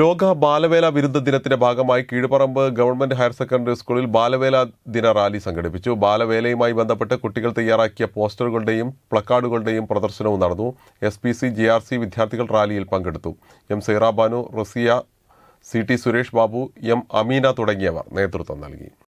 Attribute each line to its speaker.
Speaker 1: ലോക ബാലവേല വിരുദ്ധ ദിനത്തിന്റെ ഭാഗമായി കീഴ്പറമ്പ് ഗവൺമെന്റ് ഹയർ സെക്കൻഡറി സ്കൂളിൽ ബാലവേല ദിന റാലി സംഘടിപ്പിച്ചു ബാലവേലയുമായി ബന്ധപ്പെട്ട് കുട്ടികൾ തയ്യാറാക്കിയ പോസ്റ്ററുകളുടെയും പ്ലക്കാർഡുകളുടെയും പ്രദർശനവും നടന്നു S P C G R C വിദ്യാർത്ഥികൾ റാലിയിൽ പങ്കെടുത്തു M Sairabanu Razia C T Suresh Babu M Ameena തുടങ്ങിയവർ നേതൃത്വം നൽകി